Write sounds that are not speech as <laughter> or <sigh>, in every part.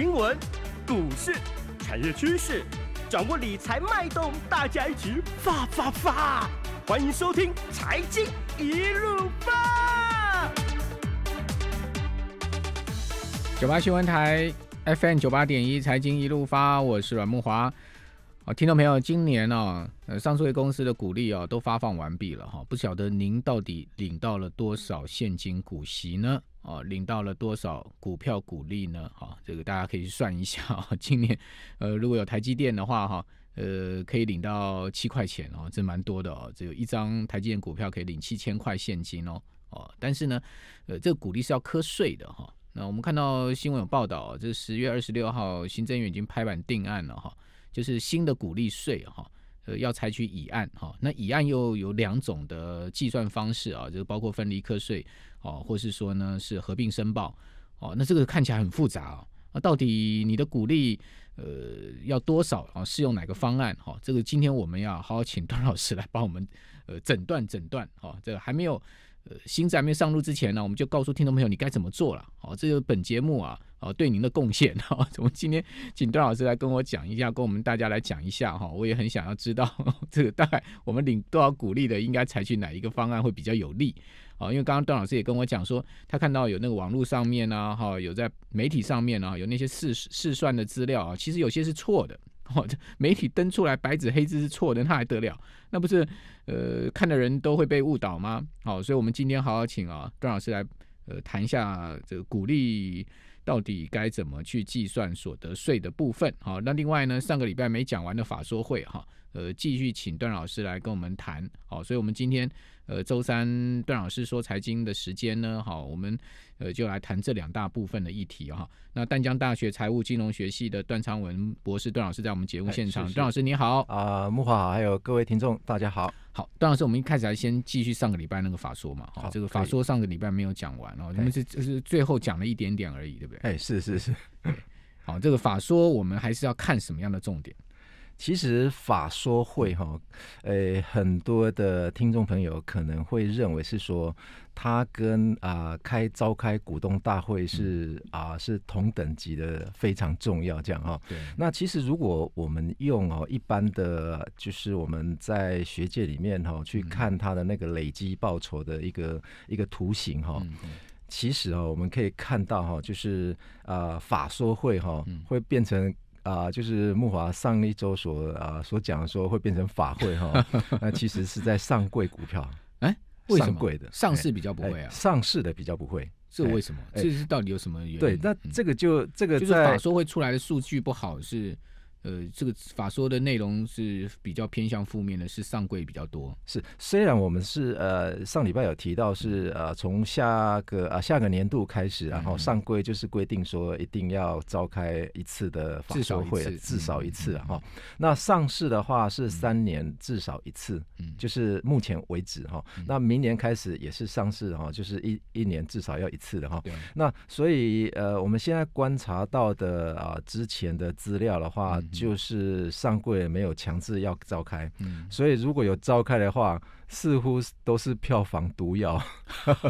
新闻、股市、产业趋势，掌握理财脉动，大家一起发发发！欢迎收听《财经一路发》。九八新闻台 FM 九八点一，《财经一路发》，我是阮木华。听众朋友，今年啊，呃，上述位公司的股利啊都发放完毕了哈，不晓得您到底领到了多少现金股息呢？啊，领到了多少股票股利呢？哈，这个大家可以去算一下啊。今年，呃，如果有台积电的话哈，呃，可以领到七块钱哦，这蛮多的哦，只有一张台积电股票可以领七千块现金哦。哦，但是呢，呃，这个股利是要瞌税的哈。那我们看到新闻有报道，这十月二十六号，新增院已经拍板定案了哈。就是新的鼓励税哈，呃，要采取以案哈，那以案又有两种的计算方式啊，就是包括分离课税哦，或是说呢是合并申报哦，那这个看起来很复杂啊，那到底你的鼓励呃要多少啊，适用哪个方案哈？这个今天我们要好好请段老师来帮我们呃诊断诊断哈，这个还没有。呃，新还没上路之前呢，我们就告诉听众朋友你该怎么做了。哦，这就是本节目啊，哦，对您的贡献哈。<laughs> 怎么今天请段老师来跟我讲一下，跟我们大家来讲一下哈？我也很想要知道 <laughs> 这个，大概我们领多少鼓励的，应该采取哪一个方案会比较有利？哦，因为刚刚段老师也跟我讲说，他看到有那个网络上面呢，哈，有在媒体上面啊，有那些试试算的资料啊，其实有些是错的。媒体登出来白纸黑字是错的，那还得了？那不是，呃，看的人都会被误导吗？好，所以我们今天好好请啊段老师来，呃，谈一下这个鼓励到底该怎么去计算所得税的部分。好，那另外呢，上个礼拜没讲完的法说会哈。呃，继续请段老师来跟我们谈。好，所以我们今天呃周三段老师说财经的时间呢，好，我们呃就来谈这两大部分的议题哈。那淡江大学财务金融学系的段昌文博士，段老师在我们节目现场。段老师你好啊，木华还有各位听众大家好好，段老师，我们一开始来先继续上个礼拜那个法说嘛，好，这个法说上个礼拜没有讲完哦，你们是就是最后讲了一点点而已对不对？哎，是是是，好，这个法说我们还是要看什么样的重点。其实法说会哈，呃，很多的听众朋友可能会认为是说，他跟啊开召开股东大会是啊是同等级的，非常重要这样哈。那其实如果我们用哦一般的，就是我们在学界里面哈去看它的那个累积报酬的一个一个图形哈，其实哦我们可以看到哈，就是啊法说会哈会变成。啊，就是木华上一周所啊所讲的说会变成法会哈，<laughs> 那其实是在上柜股票，哎，为什么？上柜的上市比较不会啊，上市的比较不会，这为什么？这是到底有什么原因？对，那这个就这个就是法说会出来的数据不好是。呃，这个法说的内容是比较偏向负面的，是上柜比较多。是，虽然我们是呃上礼拜有提到，是呃从下个啊下个年度开始，然后上规就是规定说一定要召开一次的法少会至少一次哈。那上市的话是三年至少一次，嗯，就是目前为止哈。那明年开始也是上市哈，就是一一年至少要一次的哈。那所以呃，我们现在观察到的啊之前的资料的话。就是上柜没有强制要召开，所以如果有召开的话。似乎都是票房毒药，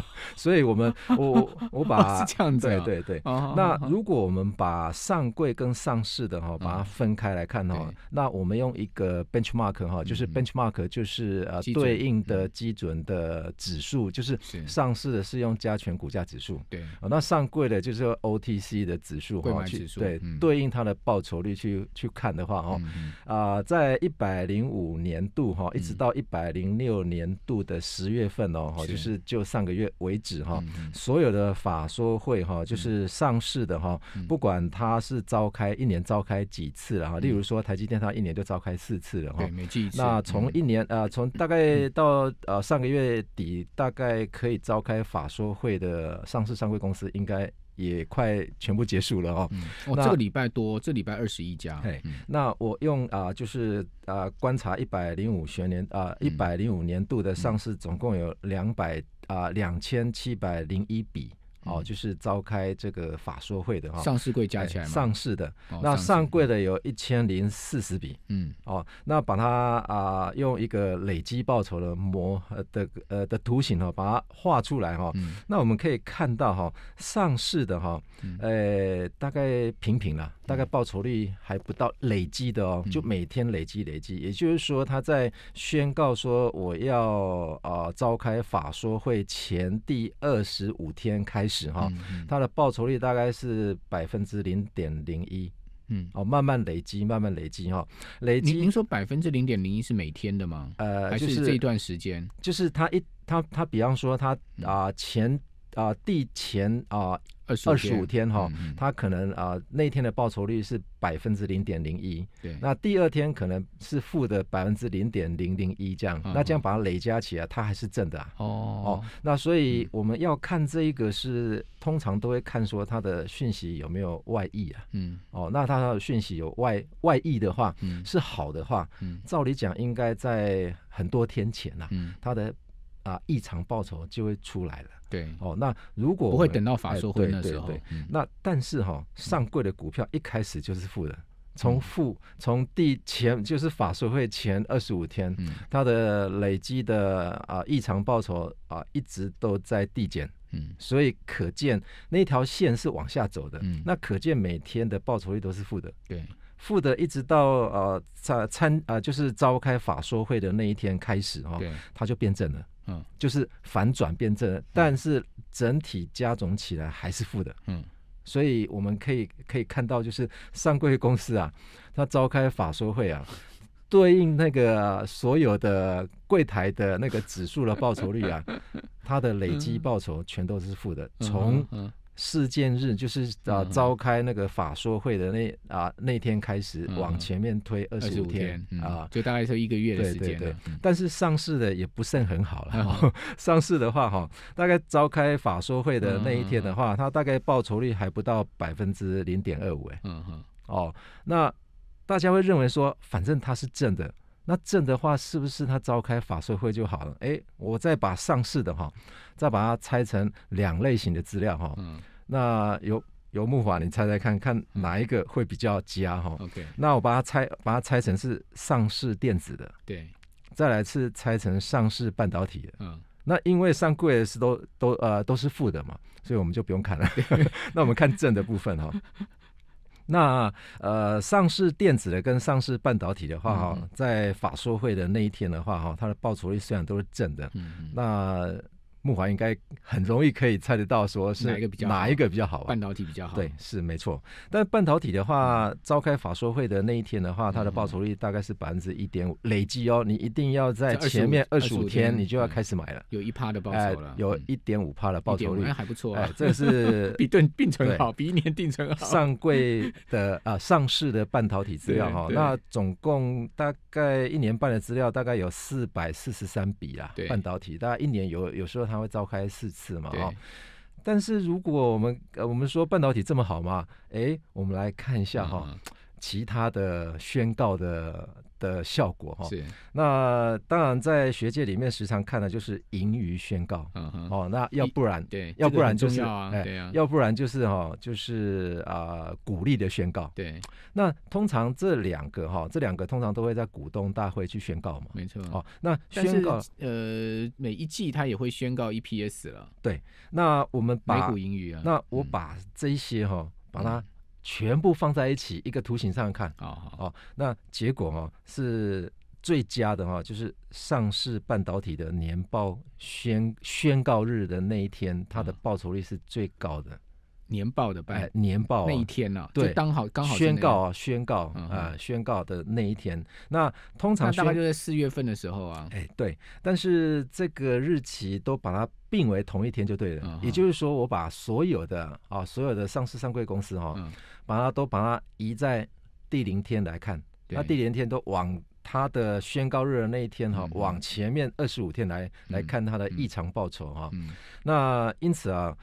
<laughs> 所以我们 <laughs> 我我把是这样子，对对对。那如果我们把上柜跟上市的哈，把它分开来看呢，那我们用一个 benchmark 哈，就是 benchmark 就是呃对应的基准的指数，就是上市的是用加权股价指数，对，那上柜的就是 OTC 的指数哈去对对应它的报酬率去去看的话哦，啊，在一百零五年度哈一直到一百零六。年度的十月份哦，就是就上个月为止哈，所有的法说会哈，就是上市的哈，不管它是召开一年召开几次了哈，例如说台积电它一年就召开四次了哈，每季那从一年呃，从大概到呃上个月底，大概可以召开法说会的上市上柜公司应该。也快全部结束了哦。我这个礼拜多，这礼拜二十一家。那我用啊，就是啊，观察一百零五学年啊，一百零五年度的上市，总共有两百啊，两千七百零一笔。哦，就是召开这个法说会的哈，上市柜加起来上市的，那上柜的有一千零四十笔，嗯，哦，那把它啊用一个累积报酬的模的呃的图形哦把它画出来哈，那我们可以看到哈上市的哈，呃大概平平了，大概报酬率还不到累积的哦，就每天累积累积，也就是说他在宣告说我要啊召开法说会前第二十五天开。是哈，它的报酬率大概是百分之零点零一，嗯哦，慢慢累积，慢慢累积哈，累积。您说百分之零点零一是每天的吗？呃，还是这一段时间？就是他一他他，比方说他啊，前。啊，第前啊二二十五天哈，他可能啊那天的报酬率是百分之零点零一，对，那第二天可能是负的百分之零点零零一这样，那这样把它累加起来，它还是正的哦哦，那所以我们要看这一个，是通常都会看说它的讯息有没有外溢啊，嗯，哦，那它的讯息有外外溢的话，嗯，是好的话，嗯，照理讲应该在很多天前呐，嗯，它的啊异常报酬就会出来了。对，哦，那如果不会等到法说会那时候，那但是哈，上柜的股票一开始就是负的，从负从第前就是法说会前二十五天，它的累积的啊异常报酬啊一直都在递减，嗯，所以可见那条线是往下走的，嗯，那可见每天的报酬率都是负的，对，负的一直到呃参参啊就是召开法说会的那一天开始哦，它就变正了。就是反转变正，但是整体加总起来还是负的。嗯，所以我们可以可以看到，就是上柜公司啊，他召开法说会啊，对应那个所有的柜台的那个指数的报酬率啊，<laughs> 它的累积报酬全都是负的，从。事件日就是啊，召开那个法说会的那啊那天开始往前面推二十五天啊，就大概是一个月时间。对对。但是上市的也不甚很好了。<laughs> 上市的话哈，大概召开法说会的那一天的话，它大概报酬率还不到百分之零点二五。哎，嗯哼。哦，那大家会认为说，反正它是正的。那正的话，是不是他召开法税会就好了？哎，我再把上市的哈，再把它拆成两类型的资料哈。嗯。那油油木法，你猜猜看看哪一个会比较佳哈？OK。那我把它拆，把它拆成是上市电子的。对。再来是拆成上市半导体的。嗯。那因为上柜的是都都呃都是负的嘛，所以我们就不用看了。<laughs> 那我们看正的部分哈。那呃，上市电子的跟上市半导体的话，哈，在法说会的那一天的话，哈，它的报酬率虽然都是正的，嗯，那。木华应该很容易可以猜得到，说是哪一个比较哪一个比较好，半导体比较好。对，是没错。但半导体的话，召开法说会的那一天的话，它的报酬率大概是百分之一点五。累计哦，你一定要在前面二十五天，你就要开始买了。有一趴的报酬了，有一点五趴的报酬率，还不错。这是 <laughs> 比定定存好，比一年定存好。上柜的 <laughs> 啊，上市的半导体资料哈，那总共大概一年半的资料，大概有四百四十三笔啦。半导体大概一年有有时候。他会召开四次嘛？哈，但是如果我们呃，我们说半导体这么好嘛，哎，我们来看一下哈，其他的宣告的。的效果哈，那当然在学界里面时常看的就是盈余宣告，哦，那要不然，对，要不然就是，哎，要不然就是哈，就是啊，鼓励的宣告，对，那通常这两个哈，这两个通常都会在股东大会去宣告嘛，没错，哦，那宣告，呃，每一季他也会宣告 EPS 了，对，那我们把。股盈余啊，那我把这些哈，把它。全部放在一起，一个图形上看啊啊，那结果哈是最佳的哈，就是上市半导体的年报宣宣告日的那一天，它的报酬率是最高的。年报的报年报那一天呢？对，刚好刚好宣告啊宣告啊宣告的那一天。那通常大概就在四月份的时候啊。哎，对。但是这个日期都把它并为同一天就对了。也就是说，我把所有的啊所有的上市上柜公司哈，把它都把它移在第零天来看。那第零天都往它的宣告日的那一天哈，往前面二十五天来来看它的异常报酬哈。那因此啊。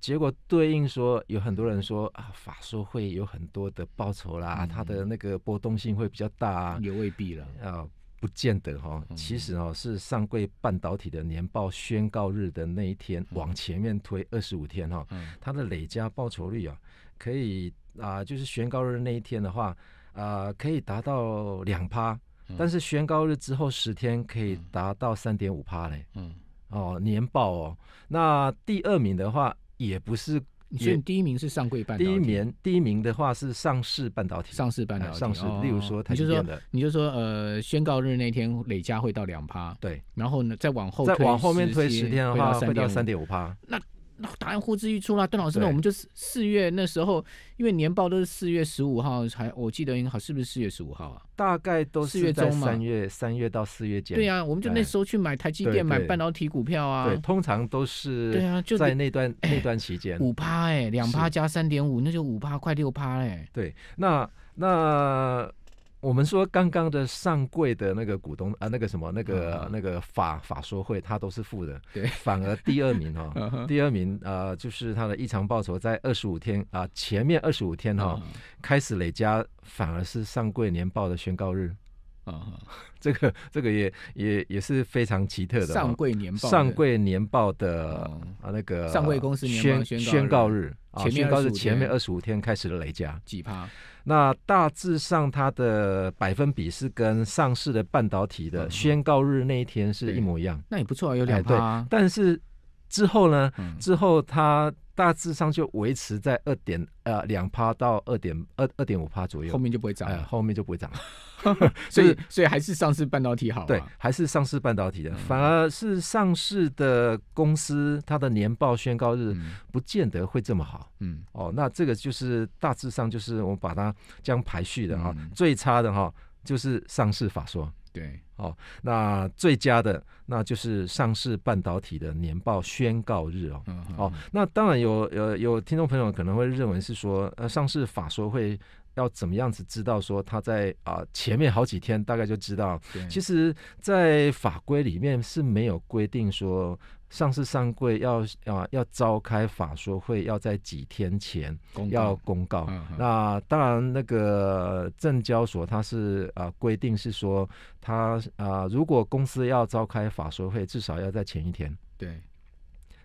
结果对应说，有很多人说啊，法术会有很多的报酬啦，它的那个波动性会比较大啊，也未必了啊，不见得哈。其实哦，是上柜半导体的年报宣告日的那一天，往前面推二十五天哈，它的累加报酬率啊，可以啊，就是宣告日那一天的话啊，可以达到两趴，但是宣告日之后十天可以达到三点五趴嘞。嗯，哦，年报哦，那第二名的话。也不是，所以第一名是上柜半导体。第一名，第一名的话是上市半导体。上市半导体，上市。例如说，他就说，的你就说，呃，宣告日那天累加会到两趴，对。然后呢，再往后再往后面推十天的话，会到三点五趴。那答案呼之欲出啦，邓老师，那我们就四月那时候，因为年报都是四月十五号，还我记得应该好是不是四月十五号啊？大概都是四月中嘛。三月三月到四月间，对啊，我们就那时候去买台积电、买半导体股票啊。对，通常都是对啊，就在那段那段期间，五趴哎，两趴加三点五，那就五趴快六趴哎。对，那那。我们说刚刚的上柜的那个股东啊，那个什么那个那个法法说会，他都是负的，对，反而第二名哈，<laughs> 第二名啊，就是他的异常报酬在二十五天啊，前面二十五天哈开始累加，反而是上柜年报的宣告日啊，<laughs> 这个这个也也也是非常奇特的。上柜年报上柜年报的啊那个上柜公司宣宣告日，前面告日前面二十五天开始的累加几趴。那大致上，它的百分比是跟上市的半导体的宣告日那一天是一模一样。那也不错啊，有两趴。但是之后呢？之后它。大致上就维持在二点呃两趴到二点二二点五趴左右，后面就不会涨了，后面就不会涨了，<laughs> 所以所以还是上市半导体好，对，还是上市半导体的，反而是上市的公司它的年报宣告日不见得会这么好，嗯，哦，那这个就是大致上就是我们把它这样排序的哈，最差的哈就是上市法说，对。哦，那最佳的那就是上市半导体的年报宣告日哦。哦，那当然有，有有听众朋友可能会认为是说，呃，上市法说会要怎么样子知道说他在啊前面好几天大概就知道。其实，在法规里面是没有规定说。上市上柜要啊要召开法说会，要在几天前要公告。那当然，那个证交所它是啊规定是说，它啊如果公司要召开法说会，至少要在前一天。对，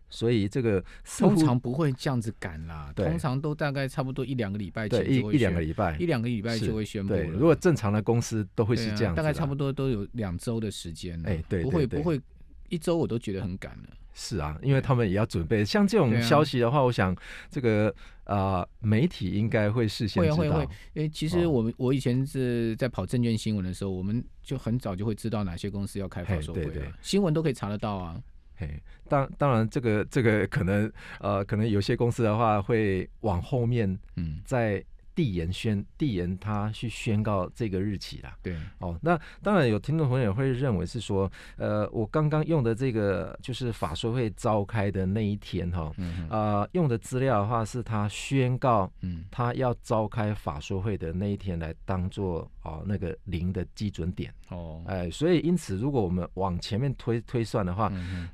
所以这个通常不会这样子赶啦，通常都大概差不多一两个礼拜前就会一两个礼拜一两个礼拜就会宣布。如果正常的公司都会是这样，大概差不多都有两周的时间。哎，对，不会不会。一周我都觉得很赶了。是啊，因为他们也要准备。像这种消息的话，我想这个啊，媒体应该会事先知道。会会会。为其实我们我以前是在跑证券新闻的时候，我们就很早就会知道哪些公司要开发收回对新闻都可以查得到啊。嘿。当当然，这个这个可能呃，可能有些公司的话会往后面嗯再。递延宣，递延他去宣告这个日期啦。对，哦，那当然有听众朋友会认为是说，呃，我刚刚用的这个就是法说会召开的那一天哈，呃，用的资料的话是他宣告，嗯，他要召开法说会的那一天来当做哦那个零的基准点。哦，哎，所以因此如果我们往前面推推算的话，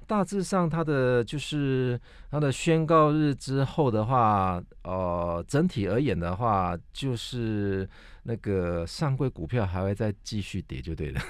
大致上他的就是他的宣告日之后的话，呃，整体而言的话。就是那个上柜股票还会再继续跌就对了，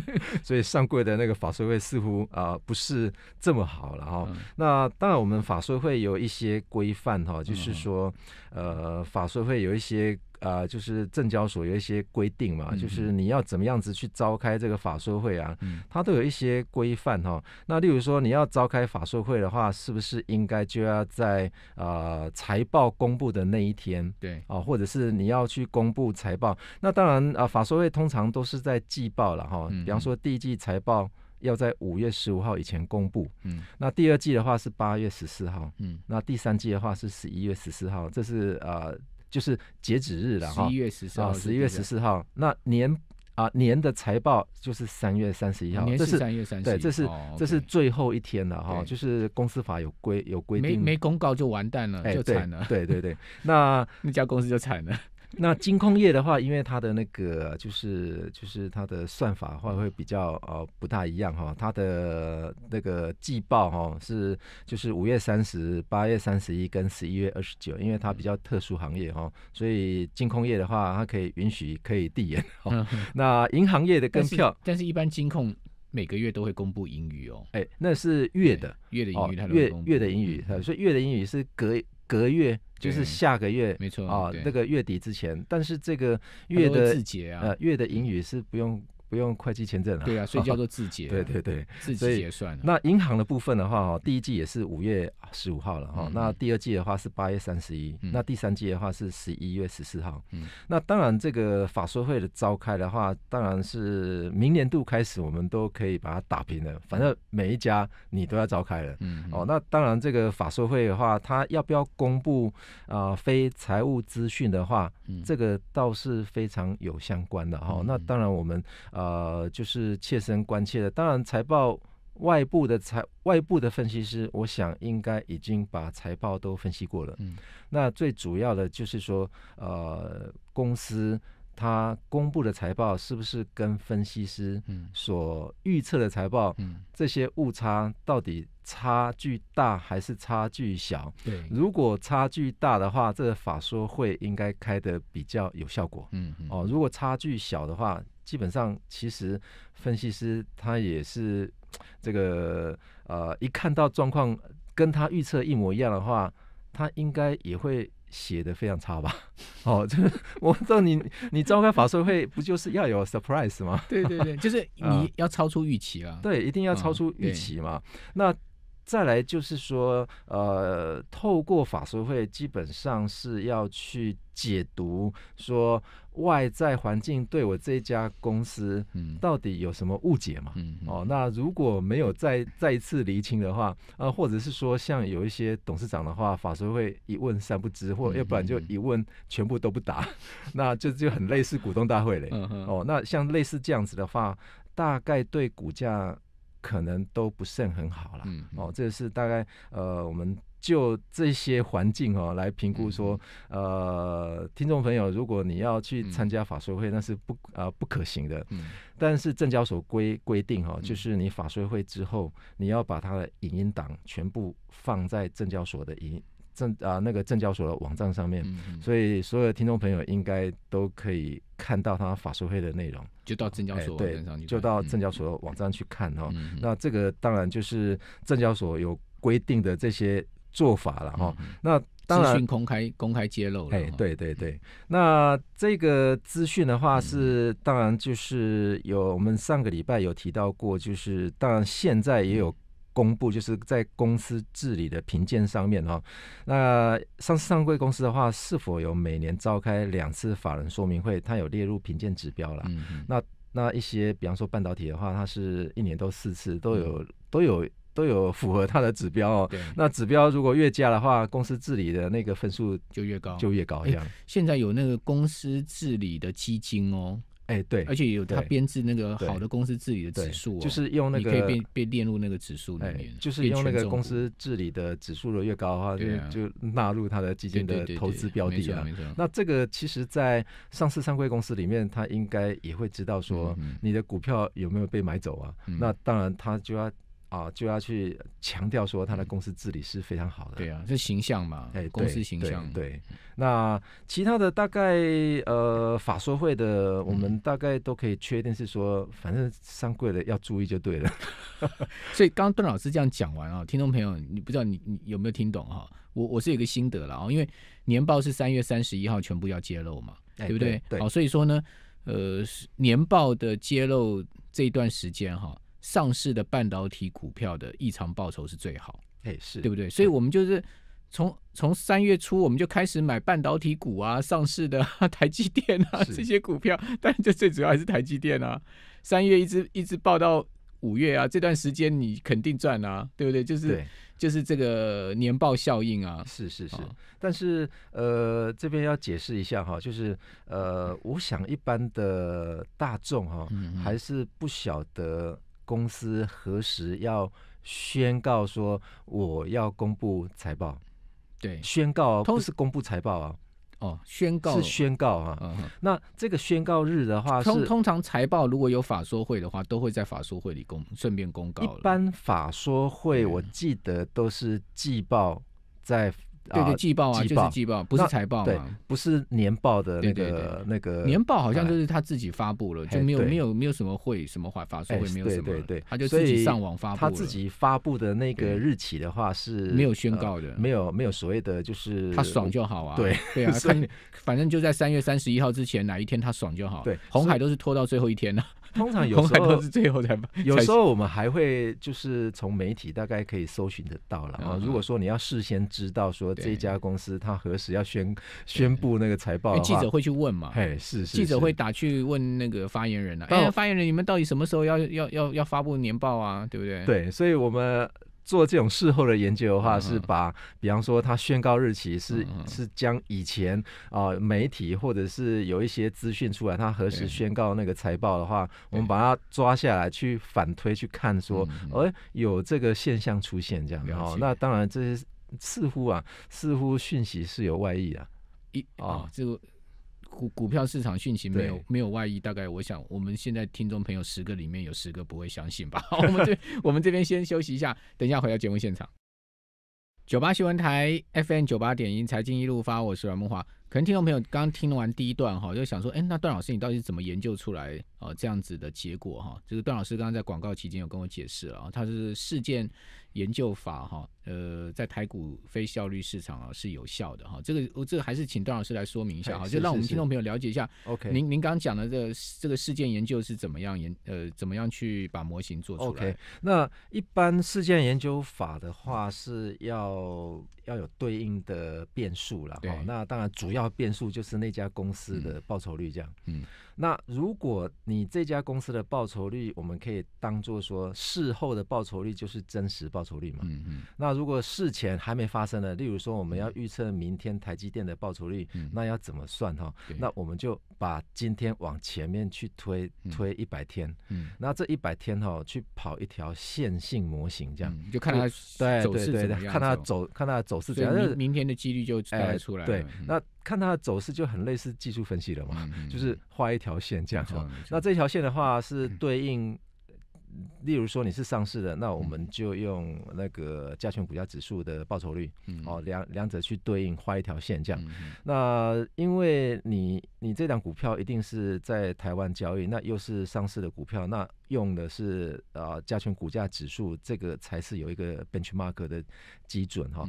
<laughs> 所以上柜的那个法税会似乎啊不是这么好了哈。那当然我们法税会有一些规范哈，就是说呃法税会有一些。啊，就是证交所有一些规定嘛，就是你要怎么样子去召开这个法说会啊？嗯，它都有一些规范哈。那例如说你要召开法说会的话，是不是应该就要在呃财报公布的那一天？对啊，或者是你要去公布财报？那当然啊，法说会通常都是在季报了哈。比方说第一季财报要在五月十五号以前公布，嗯，那第二季的话是八月十四号，嗯，那第三季的话是十一月十四号，这是呃。就是截止日了，哈，十一月十四号。十一月十四号，那年啊，年的财报就是三月三十一号。这是三月三十一，对，这是这是最后一天了，哈，就是公司法有规有规定，没没公告就完蛋了，就惨了。对对对，那 <laughs> 那家公司就惨了。那金控业的话，因为它的那个就是就是它的算法会会比较呃不大一样哈，它的那个季报哈是就是五月三十八月三十一跟十一月二十九，因为它比较特殊行业哈，所以金控业的话，它可以允许可以递延。<laughs> 那银行业的跟票，但是一般金控每个月都会公布盈余哦。哎，那是月的月的盈余，月月的盈余，所以月的盈余是隔。隔月就是下个月，没错啊，那个月底之前。但是这个月的呃月的盈余是不用。不用会计签证了，对啊，所以叫做自 <laughs> 结，对对对，自己结算了。那银行的部分的话，哈，第一季也是五月十五号了，哈，那第二季的话是八月三十一，那第三季的话是十一月十四号。嗯，那当然这个法说会的召开的话，当然是明年度开始，我们都可以把它打平了。反正每一家你都要召开了。嗯，哦，那当然这个法说会的话，它要不要公布啊非财务资讯的话，这个倒是非常有相关的哈。那当然我们。呃，就是切身关切的。当然，财报外部的财外部的分析师，我想应该已经把财报都分析过了。嗯，那最主要的就是说，呃，公司它公布的财报是不是跟分析师所预测的财报，这些误差到底差距大还是差距小？对，如果差距大的话，这个法说会应该开的比较有效果。嗯，哦，如果差距小的话。基本上，其实分析师他也是这个呃，一看到状况跟他预测一模一样的话，他应该也会写的非常差吧？<laughs> 哦，就是我知道你你召开法说会不就是要有 surprise 吗？对对对，就是 <laughs> 你要超出预期啊！对，一定要超出预期嘛。那再来就是说，呃，透过法说会，基本上是要去解读说外在环境对我这家公司到底有什么误解嘛？哦，那如果没有再再一次厘清的话，啊，或者是说像有一些董事长的话，法说会一问三不知，或要不然就一问全部都不答，<laughs> 那就就很类似股东大会嘞。哦，那像类似这样子的话，大概对股价。可能都不甚很好了，哦，这是大概呃，我们就这些环境哦来评估说，呃，听众朋友，如果你要去参加法税会，那是不啊不可行的。但是证交所规规定哦，就是你法税会之后，你要把他的影音档全部放在证交所的影。政啊，那个证交所的网站上面，所以所有的听众朋友应该都可以看到他法说会的内容，就到证交所对，就到证交所网站去看哦。那这个当然就是证交所有规定的这些做法了哈。那当然公开公开揭露了。哎，对对对，那这个资讯的话是当然就是有，我们上个礼拜有提到过，就是当然现在也有。公布就是在公司治理的评鉴上面哦。那上市上柜公司的话，是否有每年召开两次法人说明会？它有列入评鉴指标了。嗯那那一些比方说半导体的话，它是一年都四次，都有都有都有符合它的指标。哦。那指标如果越加的话，公司治理的那个分数就越高，就越高一样。现在有那个公司治理的基金哦。哎，对，而且有他编制那个好的公司治理的指数，就是用那个可以被被列入那个指数里面，就是用那个公司治理的指数的越高的就就纳入它的基金的投资标的啊。那这个其实在上市三规公司里面，他应该也会知道说，你的股票有没有被买走啊？那当然他就要。啊，就要去强调说他的公司治理是非常好的，对啊，是形象嘛，哎，公司形象，对。那其他的大概呃，法说会的，我们大概都可以确定是说，反正上柜的要注意就对了。<laughs> 所以刚刚邓老师这样讲完啊，听众朋友，你不知道你你有没有听懂哈？我我是有个心得了啊，因为年报是三月三十一号全部要揭露嘛，对不对？好，所以说呢，呃，年报的揭露这一段时间哈。上市的半导体股票的异常报酬是最好，哎，是对不对？所以我们就是从从三月初我们就开始买半导体股啊，上市的 <laughs> 台积电啊这些股票，但这就最主要还是台积电啊。三月一直一直报到五月啊，这段时间你肯定赚啊，对不对？就是就是这个年报效应啊，是是是。但是呃，这边要解释一下哈，就是呃，我想一般的大众哈还是不晓得。公司何时要宣告说我要公布财报？对，宣告不是公布财报啊，哦，宣告是宣告啊。那这个宣告日的话，通通常财报如果有法说会的话，都会在法说会里公顺便公告一般法说会，我记得都是季报在。对对，季报啊，就是季报，不是财报嘛，不是年报的那个那个年报，好像就是他自己发布了，就没有没有没有什么会什么会发布会没有什么，对对他就自己上网发布。他自己发布的那个日期的话是没有宣告的，没有没有所谓的就是他爽就好啊，对对啊，反正就在三月三十一号之前哪一天他爽就好，对，红海都是拖到最后一天了。通常有时候是最后才有时候我们还会就是从媒体大概可以搜寻得到了。啊。如果说你要事先知道说这家公司它何时要宣宣布那个财报，记者会去问嘛？哎，是，记者会打去问那个发言人啊。哎，发言人，你们到底什么时候要要要要发布年报啊？对不对？对，所以我们。做这种事后的研究的话，是把比方说他宣告日期是是将以前啊媒体或者是有一些资讯出来，他何时宣告那个财报的话，我们把它抓下来去反推去看，说哎有这个现象出现这样哦。那当然这些似乎啊似乎讯息是有外溢啊一啊就。股股票市场讯息没有没有外溢，大概我想我们现在听众朋友十个里面有十个不会相信吧。好，<laughs> 我们这我们这边先休息一下，等一下回到节目现场。九八新闻台 FM 九八点一财经一路发，我是阮梦华。可能听众朋友刚刚听完第一段哈，就想说，哎，那段老师你到底是怎么研究出来呃这样子的结果哈？就是段老师刚刚在广告期间有跟我解释了啊，他是事件研究法哈，呃，在台股非效率市场啊是有效的哈。这个我这个还是请段老师来说明一下哈，就让我们听众朋友了解一下。OK，您您刚讲的这个、这个事件研究是怎么样研呃怎么样去把模型做出来？OK，那一般事件研究法的话是要要有对应的变数了哈。那当然主要。要变数就是那家公司的报酬率这样。嗯，那如果你这家公司的报酬率，我们可以当做说事后的报酬率就是真实报酬率嘛。嗯嗯。那如果事前还没发生的，例如说我们要预测明天台积电的报酬率，那要怎么算哈？那我们就把今天往前面去推推一百天。嗯。那这一百天哈，去跑一条线性模型这样，就看它走势怎样，看它走看它走势怎么样，明天的几率就大概出来。对，那。看它的走势就很类似技术分析了嘛，就是画一条线这样哈，那这条线的话是 <clears throat> 对应。例如说你是上市的，那我们就用那个加权股价指数的报酬率，哦，两两者去对应画一条线这样。那因为你你这档股票一定是在台湾交易，那又是上市的股票，那用的是啊加权股价指数，这个才是有一个 benchmark 的基准哈。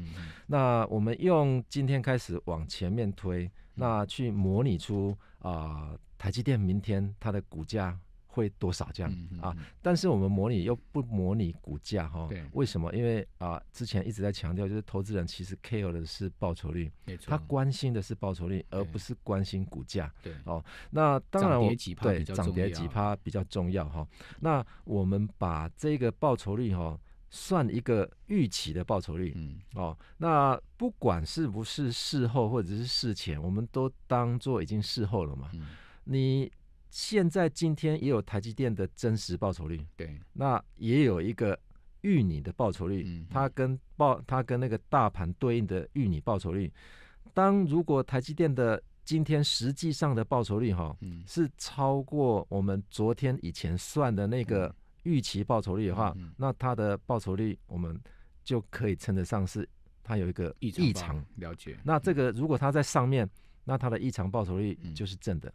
那我们用今天开始往前面推，那去模拟出啊台积电明天它的股价。会多少这样啊？但是我们模拟又不模拟股价哈？对，为什么？因为啊，之前一直在强调，就是投资人其实 care 的是报酬率，他关心的是报酬率，而不是关心股价。对哦，那当然我对涨跌几趴比较重要哈。那我们把这个报酬率哈算一个预期的报酬率。嗯哦，那不管是不是事后或者是事前，我们都当做已经事后了嘛。你。现在今天也有台积电的真实报酬率，对，那也有一个预期的报酬率，它跟报它跟那个大盘对应的预期报酬率，当如果台积电的今天实际上的报酬率哈是超过我们昨天以前算的那个预期报酬率的话，那它的报酬率我们就可以称得上是它有一个异常了解。那这个如果它在上面，那它的异常报酬率就是正的。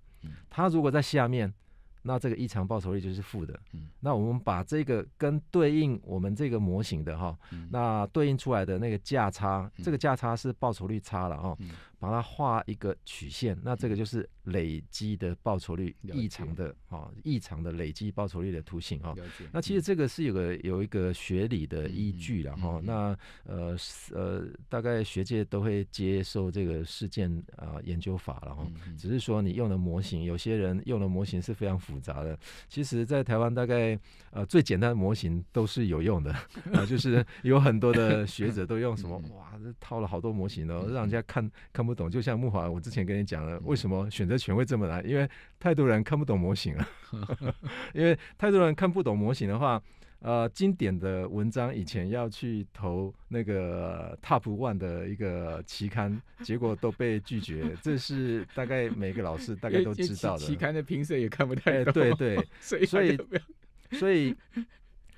它如果在下面，那这个异常报酬率就是负的。嗯，那我们把这个跟对应我们这个模型的哈，那对应出来的那个价差，这个价差是报酬率差了哈，把它画一个曲线，那这个就是。累积的报酬率异常的啊，异常的累积报酬率的图形啊，那其实这个是有个有一个学理的依据，然后那呃呃，大概学界都会接受这个事件啊研究法了哈，只是说你用的模型，有些人用的模型是非常复杂的。其实，在台湾大概呃最简单的模型都是有用的 <laughs> 啊，就是有很多的学者都用什么哇，这套了好多模型哦，让人家看看不懂。就像木华，我之前跟你讲了，为什么选择。全会这么难，因为太多人看不懂模型了。<laughs> 因为太多人看不懂模型的话，呃，经典的文章以前要去投那个 top one 的一个期刊，结果都被拒绝。这是大概每个老师大概都知道的。期刊的评审也看不懂。对对，所以 <laughs> 所以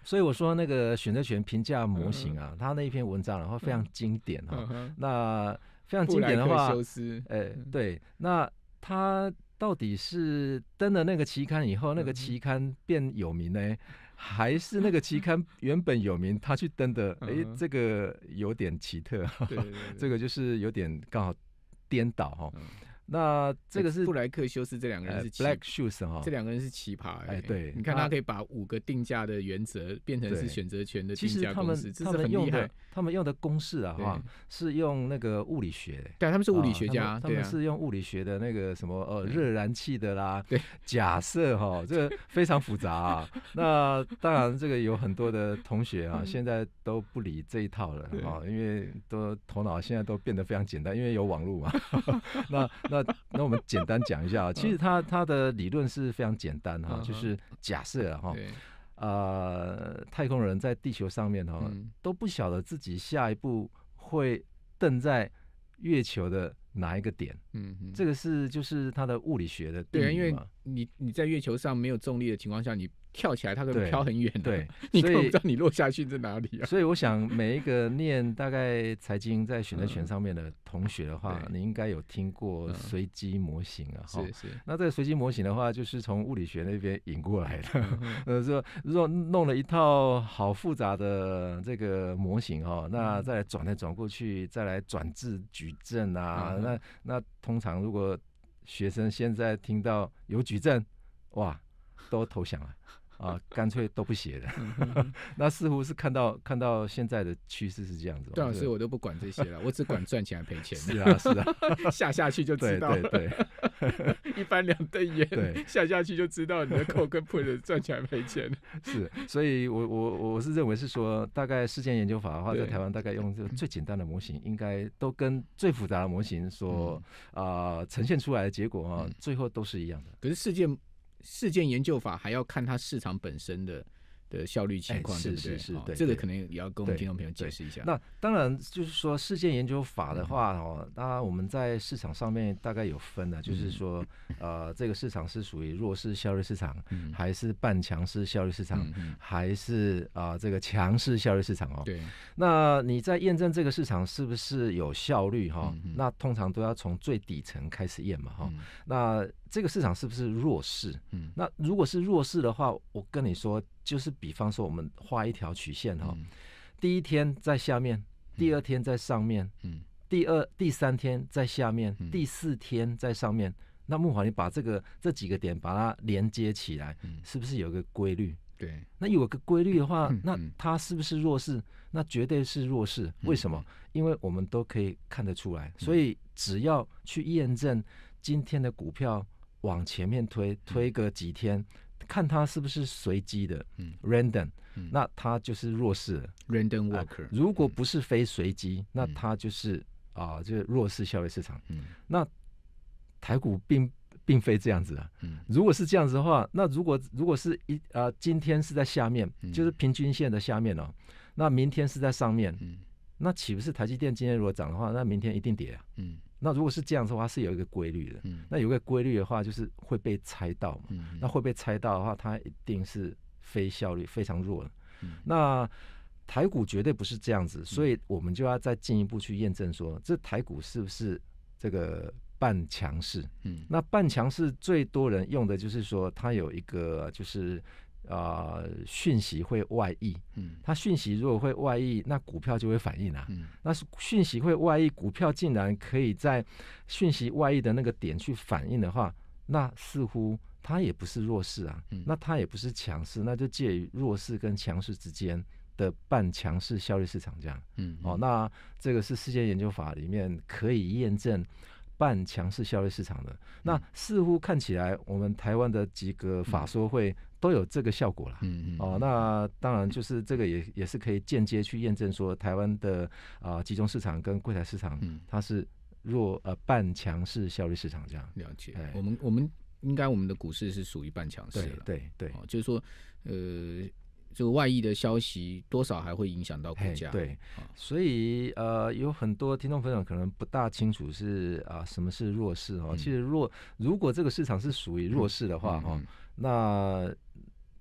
所以我说那个选择权评价模型啊，他那一篇文章然后非常经典哈，那非常经典的话，哎对，那。他到底是登了那个期刊以后，那个期刊变有名呢，还是那个期刊 <laughs> 原本有名，他去登的？哎，这个有点奇特，<laughs> 这个就是有点刚好颠倒哈。那这个是布莱克修斯这两个人是 Black Shoes 哈，这两个人是奇葩哎，对，你看他可以把五个定价的原则变成是选择权的定价公们，这是很厉害。他们用的公式啊，哈，是用那个物理学，对，他们是物理学家，他们是用物理学的那个什么呃热燃气的啦，对，假设哈，这非常复杂啊。<laughs> 那当然这个有很多的同学啊，现在都不理这一套了啊，因为都头脑现在都变得非常简单，因为有网络嘛，<laughs> 那那。那我们简单讲一下，啊，其实他他的理论是非常简单哈，就是假设哈，呃，太空人在地球上面哦都不晓得自己下一步会蹬在月球的哪一个点，嗯，这个是就是他的物理学的，对，因为你你在月球上没有重力的情况下你。跳起来，它可能飘很远的。对，<laughs> 你都不知道你落下去在哪里啊？所以我想，每一个念大概财经在选择权上面的同学的话，你应该有听过随机模型啊。是是。那个随机模型的话，就是从物理学那边引过来的。<laughs> 呃，说若弄了一套好复杂的这个模型哈，那再来转，来转过去，再来转至矩阵啊。那那通常如果学生现在听到有矩阵，哇，都投降了。<laughs> 啊，干脆都不写的，<laughs> 那似乎是看到看到现在的趋势是这样子，段老师，我都不管这些了，我只管赚钱还赔钱。是啊是啊，<laughs> 下下去就知道，对对对，一翻两瞪眼，下下去就知道你的扣跟破的赚钱还赔钱。是，所以我我我是认为是说，大概事件研究法的话，在台湾大概用这最简单的模型，应该都跟最复杂的模型所啊，呈现出来的结果啊，最后都是一样的。可是事件事件研究法还要看它市场本身的的效率情况，是是对？是，这个可能也要跟我们听众朋友解释一下。那当然就是说事件研究法的话哦，那我们在市场上面大概有分的，就是说呃，这个市场是属于弱势效率市场，还是半强势效率市场，还是啊这个强势效率市场哦？对。那你在验证这个市场是不是有效率哈？那通常都要从最底层开始验嘛哈？那。这个市场是不是弱势？嗯，那如果是弱势的话，我跟你说，就是比方说，我们画一条曲线哈，第一天在下面，第二天在上面，嗯，第二、第三天在下面，第四天在上面。那木华，你把这个这几个点把它连接起来，是不是有一个规律？对。那有一个规律的话，那它是不是弱势？那绝对是弱势。为什么？因为我们都可以看得出来。所以只要去验证今天的股票。往前面推推个几天，看他是不是随机的，random，嗯那它就是弱势，random w o r k e r 如果不是非随机，那它就是啊，就是弱势消费市场。嗯，那台股并并非这样子啊，嗯，如果是这样子的话，那如果如果是一啊，今天是在下面，就是平均线的下面哦，那明天是在上面，嗯，那岂不是台积电今天如果涨的话，那明天一定跌啊？嗯。那如果是这样的话，是有一个规律的。那有个规律的话，就是会被猜到嘛。那会被猜到的话，它一定是非效率非常弱了。那台股绝对不是这样子，所以我们就要再进一步去验证说，这台股是不是这个半强势。那半强势最多人用的就是说，它有一个就是。啊，讯息会外溢，嗯，它讯息如果会外溢，那股票就会反应啊，嗯，那是讯息会外溢，股票竟然可以在讯息外溢的那个点去反应的话，那似乎它也不是弱势啊，嗯，那它也不是强势，那就介于弱势跟强势之间的半强势效率市场这样，嗯，哦，那这个是世界研究法里面可以验证半强势效率市场的，那似乎看起来我们台湾的几个法说会。都有这个效果了，嗯嗯，哦，那当然就是这个也也是可以间接去验证说，台湾的啊集中市场跟柜台市场，它是弱呃半强势效率市场这样。了解，我们我们应该我们的股市是属于半强势，对对对。就是说，呃，这个外溢的消息多少还会影响到股价，对。所以呃，有很多听众朋友可能不大清楚是啊什么是弱势哦，其实若如果这个市场是属于弱势的话哈，那。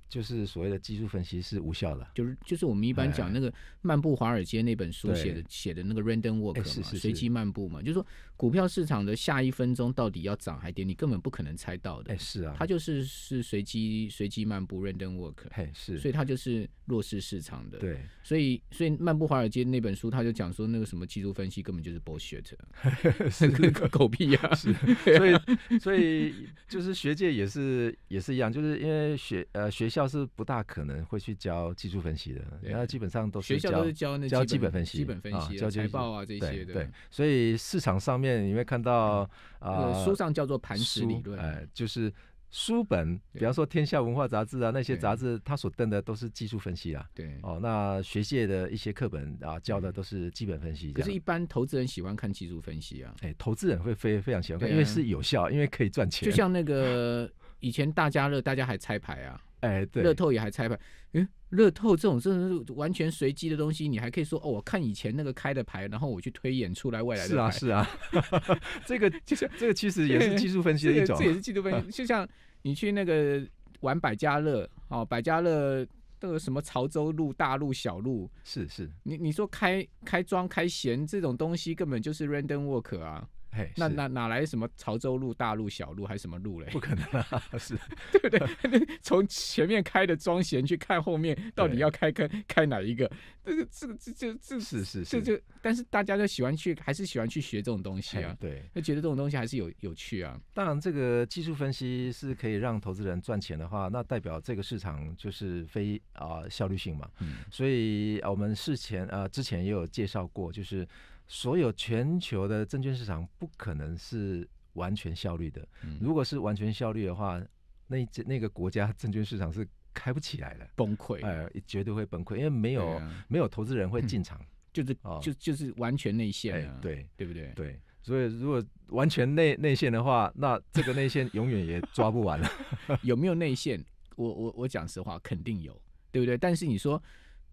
就是所谓的技术分析是无效的，就是就是我们一般讲那个《漫步华尔街》那本书写的写的那个 random walk 嘛，随机漫步嘛，就是说股票市场的下一分钟到底要涨还跌，你根本不可能猜到的。哎，是啊，它就是是随机随机漫步 random walk，哎，是，所以它就是弱势市场的。对，所以所以《漫步华尔街》那本书他就讲说那个什么技术分析根本就是 bullshit，<laughs> 是个狗屁啊。是，所以所以就是学界也是也是一样，就是因为学呃学。教是不大可能会去教技术分析的，然后基本上都是教都是教那教基本分析、基本分析、财报啊这些。对，所以市场上面你会看到啊？书上叫做磐石理论，哎，就是书本，比方说《天下文化杂志》啊那些杂志，它所登的都是技术分析啊。对哦，那学界的一些课本啊教的都是基本分析。可是，一般投资人喜欢看技术分析啊。哎，投资人会非非常喜欢看，因为是有效，因为可以赚钱。就像那个以前大家乐，大家还拆牌啊。哎，对，乐透也还拆牌，嗯，乐透这种真的是完全随机的东西，你还可以说哦，我看以前那个开的牌，然后我去推演出来未来的。是啊是啊，<laughs> 这个就是这个其实也是技术分析的一种，这也是技术分析，<laughs> 就像你去那个玩百家乐，哦，百家乐那个什么潮州路、大路、小路，是是，你你说开开庄开闲这种东西，根本就是 random w o r k 啊。那那哪来什么潮州路、大路、小路还是什么路嘞？<laughs> 不可能啊！是，<laughs> 对不对？从前面开的庄闲去看后面，到底要开坑开哪一个？这个这个这这这，是是是，这就但是大家都喜欢去，还是喜欢去学这种东西啊？对，就觉得这种东西还是有有趣啊。当然，这个技术分析是可以让投资人赚钱的话，那代表这个市场就是非啊效率性嘛。嗯，所以我们事前呃之前也有介绍过，就是。所有全球的证券市场不可能是完全效率的。如果是完全效率的话，那那那个国家证券市场是开不起来的，崩溃，哎，绝对会崩溃，因为没有没有投资人会进场，就是就就是完全内线，对对不对？对，所以如果完全内内线的话，那这个内线永远也抓不完了。<laughs> 有没有内线？我我我讲实话，肯定有，对不对？但是你说。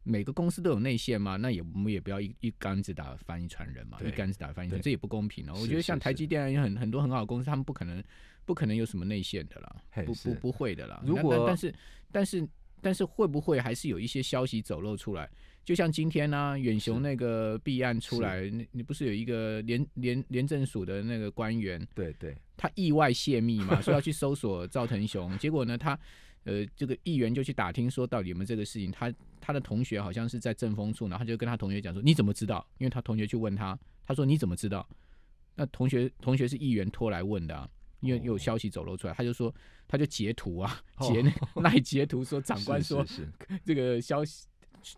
每个公司都有内线嘛，那也我们也不要一一竿子打翻一船人嘛，一竿子打翻一船人这也不公平哦。我觉得像台积电有很很多很好的公司，他们不可能不可能有什么内线的啦，不不不会的啦。如果但是但是但是会不会还是有一些消息走漏出来？就像今天呢，远雄那个弊案出来，你你不是有一个联联联政署的那个官员，对对，他意外泄密嘛，说要去搜索赵腾雄，结果呢他。呃，这个议员就去打听说到底有没有这个事情？他他的同学好像是在正风处，然后他就跟他同学讲说：“你怎么知道？”因为他同学去问他，他说：“你怎么知道？”那同学同学是议员托来问的，因为有消息走漏出来，他就说他就截图啊，截那一截图说长官说 <laughs> 这个消息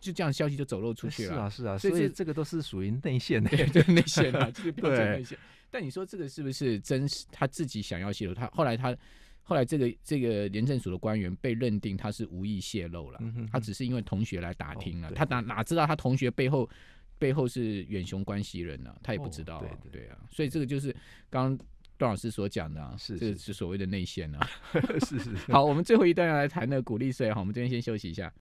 就这样，消息就走漏出去了。是啊，是啊，所以这个都是属于内线的，就内线啊，就是标准 <laughs> 内线。但你说这个是不是真实？他自己想要泄露，他后来他。后来这个这个廉政署的官员被认定他是无意泄露了，他只是因为同学来打听了，他哪哪知道他同学背后背后是远雄关系人呢？他也不知道，对啊，所以这个就是刚段老师所讲的，这是所谓的内线啊。<laughs> 是是是。好，我们最后一段要来谈那个鼓励税，哈，我们这边先休息一下。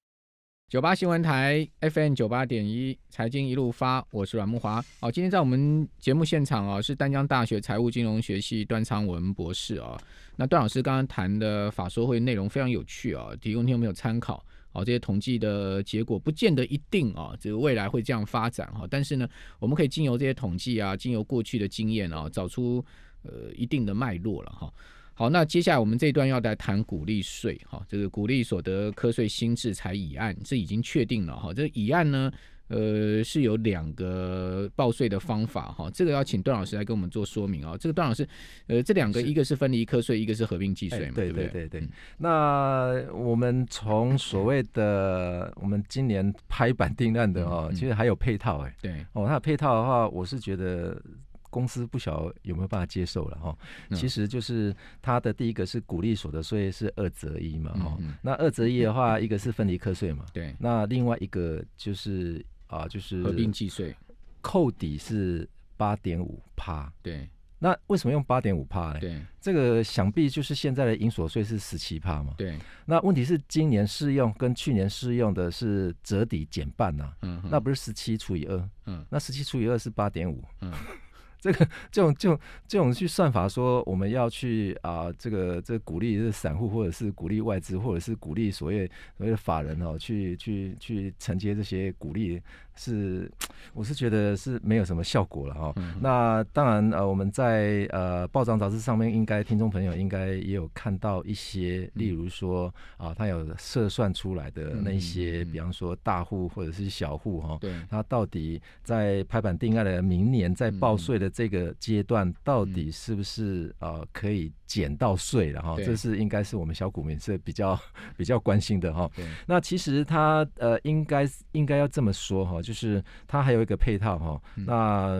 九八新闻台 FM 九八点一，财经一路发，我是阮慕华。好，今天在我们节目现场啊，是丹江大学财务金融学系段昌文博士啊。那段老师刚刚谈的法说会内容非常有趣啊，提供你有没有参考？好，这些统计的结果不见得一定啊，这个未来会这样发展哈。但是呢，我们可以经由这些统计啊，经由过去的经验啊，找出呃一定的脉络了哈。好，那接下来我们这一段要来谈鼓励税哈，这个鼓励所得科税新制裁已案，这已经确定了哈。这已案呢，呃，是有两个报税的方法哈，这个要请段老师来跟我们做说明哦。这个段老师，呃，这两个一个是分离科税，一个是合并计税嘛。对对对对。那我们从所谓的我们今年拍板定案的哦，其实还有配套哎。对哦，那配套的话，我是觉得。公司不晓有没有办法接受了哈，其实就是它的第一个是鼓励所得税是二折一嘛哈，那二折一的话，一个是分离课税嘛，对，那另外一个就是啊就是合并计税，扣抵是八点五趴，对，那为什么用八点五帕嘞？对，这个想必就是现在的银所税是十七帕嘛，对，那问题是今年适用跟去年适用的是折抵减半呐，嗯，那不是十七除以二，嗯，那十七除以二是八点五，嗯。这个这种这种这种去算法说，我们要去啊，这个这鼓励这散户，或者是鼓励外资，或者是鼓励所谓所谓法人哦，去去去承接这些鼓励。是，<tsk> 我是觉得是没有什么效果了哈。那当然呃，我们在呃报章杂志上面，应该听众朋友应该也有看到一些，例如说啊，他有测算出来的那些，比方说大户或者是小户哈，他到底在拍板定案的明年在报税的这个阶段，到底是不是啊可以？减到税了哈，这是应该是我们小股民是比较 <laughs> 比较关心的哈。那其实它呃，应该应该要这么说哈，就是它还有一个配套哈。那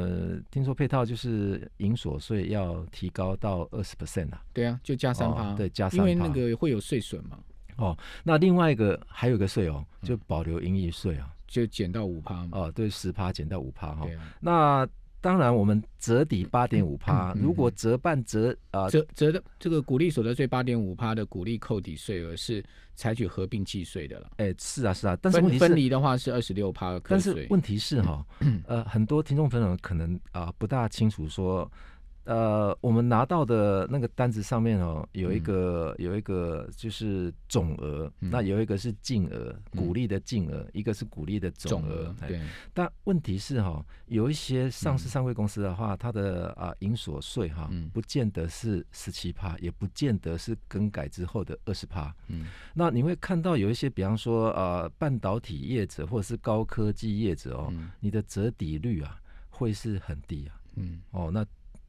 听说配套就是银锁税要提高到二十 percent 啊？对啊，就加三趴。对，加三。因为那个会有税损嘛。哦，那另外一个还有个税哦，就保留盈余税啊，就减到五趴嘛。哦，对，十趴减到五趴哈。那。当然，我们折抵八点五趴。如果折半折啊，折折的这个鼓励所得税八点五趴的鼓励扣抵税额是采取合并计税的了。哎，是啊是啊，但是分离的话是二十六趴。但是问题是哈，呃，很多听众朋友可能啊不大清楚说。呃，我们拿到的那个单子上面哦，有一个有一个就是总额，那有一个是净额，鼓励的净额，一个是鼓励的总额。对。但问题是哈，有一些上市上柜公司的话，它的啊，盈所税哈，不见得是十七趴，也不见得是更改之后的二十趴。嗯。那你会看到有一些，比方说呃，半导体业者或者是高科技业者哦，你的折抵率啊，会是很低啊。嗯。哦，那。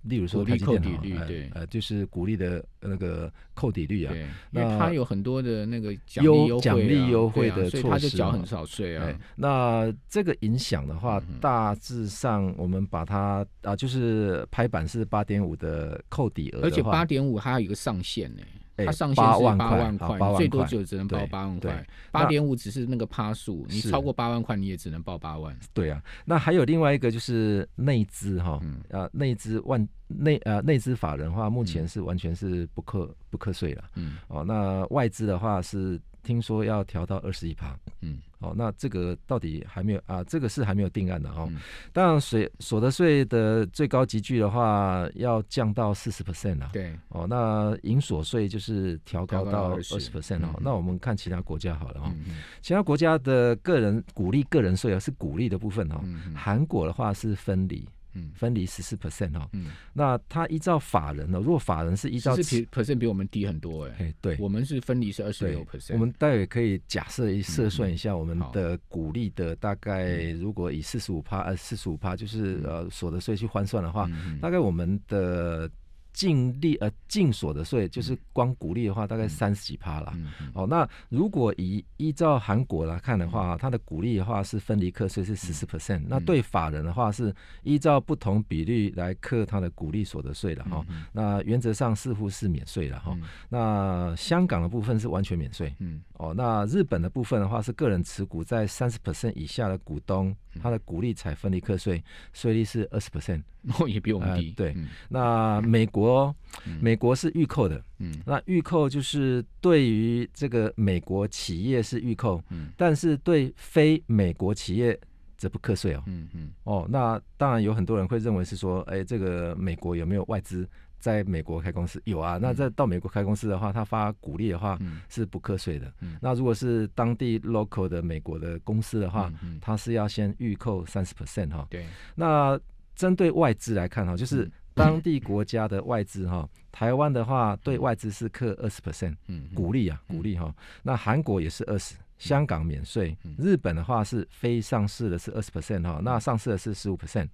例如说，扣抵率，对，呃，就是鼓励的那个扣抵率啊，那它有很多的那个优奖励优惠的措施，所以他就缴很少税啊。那这个影响的话，大致上我们把它啊，就是拍板是八点五的扣抵额，而且八点五还有一个上限呢。它上限是八万块，最多就只能报八万块。八点五只是那个趴数，你超过八万块，你也只能报八万。对啊，那还有另外一个就是内资哈，呃，内资万内呃内资法人话，目前是完全是不课不课税了。嗯，哦，那外资的话是听说要调到二十一趴。嗯。哦，那这个到底还没有啊？这个是还没有定案的哦。当然，所得税的最高级距的话，要降到四十 percent 了。对，哦，那银所税就是调高到二十 percent 哦。那我们看其他国家好了哦。其他国家的个人鼓励个人税啊，是鼓励的部分哦。韩国的话是分离。嗯，分离十四 percent 哦，嗯，那他依照法人呢？如果法人是依照，只是 percent 比我们低很多哎，哎，对，我们是分离是二十六 percent，我们待会可以假设设算一下我们的股利的大概，如果以四十五趴呃四十五趴就是呃所得税去换算的话，大概我们的。净利呃，净所得税就是光股利的话，大概三十几趴啦。哦，那如果以依照韩国来看的话，它的股利的话是分离课税是十四 percent，那对法人的话是依照不同比率来课它的股利所得税的哈。那原则上似乎是免税了哈。那香港的部分是完全免税。嗯。哦，那日本的部分的话是个人持股在三十 percent 以下的股东。它的股利才分离课税，税率是二十 percent，哦，也比我们低。对，那美国，美国是预扣的，嗯，那预扣就是对于这个美国企业是预扣，嗯，但是对非美国企业则不课税哦，嗯嗯，哦，那当然有很多人会认为是说，哎，这个美国有没有外资？在美国开公司有啊，那在到美国开公司的话，他发鼓励的话是不课税的。那如果是当地 local 的美国的公司的话，他是要先预扣三十 percent 哈。对。那针对外资来看哈，就是当地国家的外资哈，<coughs> 台湾的话对外资是课二十 percent，嗯，鼓励啊，鼓励哈。那韩国也是二十，香港免税，日本的话是非上市的是二十 percent 哈，那上市的是十五 percent。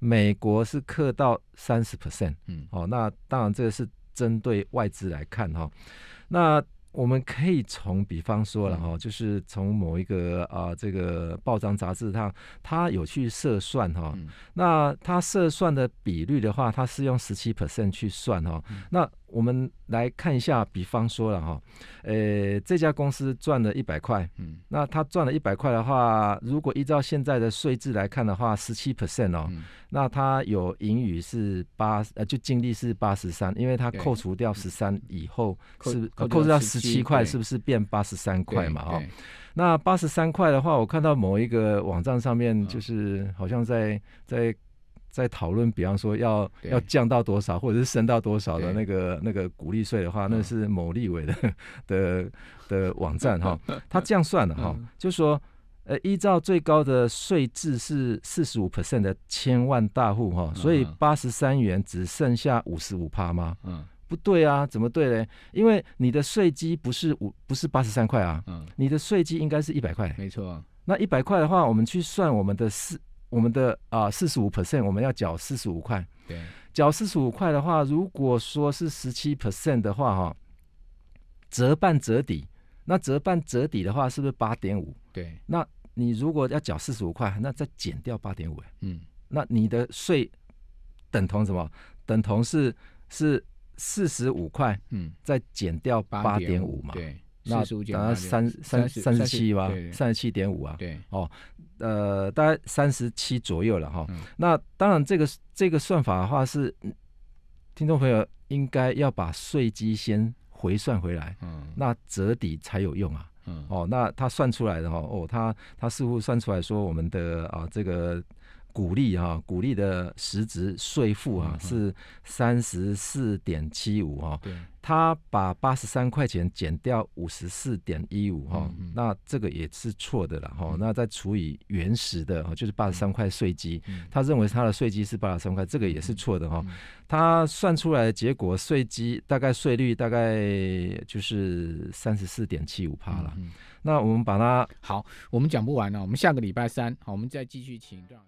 美国是克到三十 percent，嗯，哦，那当然这个是针对外资来看哈，那我们可以从比方说了哈，就是从某一个啊这个报章杂志上，他有去设算哈，那他设算的比率的话，他是用十七 percent 去算哈，那。我们来看一下，比方说了哈，呃，这家公司赚了一百块，嗯，那他赚了一百块的话，如果依照现在的税制来看的话，十七 percent 哦，那他有盈余是八，呃，就净利是八十三，因为他扣除掉十三以后是扣除掉十七块，是不是变八十三块嘛？哦，那八十三块的话，我看到某一个网站上面就是好像在在。在讨论，比方说要要降到多少，或者是升到多少的那个那个鼓励税的话，那是某立委的 <laughs> 的的网站哈，<laughs> 他这样算的哈，就说，呃，依照最高的税制是四十五 percent 的千万大户哈，所以八十三元只剩下五十五趴吗？嗯，不对啊，怎么对嘞？因为你的税基不是五不是八十三块啊，嗯，你的税基应该是一百块，没错。那一百块的话，我们去算我们的四。我们的啊，四十五 percent，我们要缴四十五块。对，缴四十五块的话，如果说是十七 percent 的话，哈，折半折底，那折半折底的话，是不是八点五？对，那你如果要缴四十五块，那再减掉八点五，嗯，那你的税等同什么？等同是是四十五块，嗯，再减掉八点五嘛？对。那大概三三三十七吧，三十七点五啊，对，哦，呃，大概三十七左右了哈。那当然，这个这个算法的话是，听众朋友应该要把税基先回算回来，嗯，那折抵才有用啊，嗯，哦，那他算出来的哈，哦，他他似乎算出来说我们的啊这个。鼓励啊，鼓励的实值税负啊是三十四点七五哈，对，他把八十三块钱减掉五十四点一五哈，那这个也是错的了哈，那再除以原始的就是八十三块税基，他认为他的税基是八十三块，这个也是错的哈，他算出来的结果税基大概税率大概就是三十四点七五趴了，那我们把它好，我们讲不完了，我们下个礼拜三好，我们再继续请段。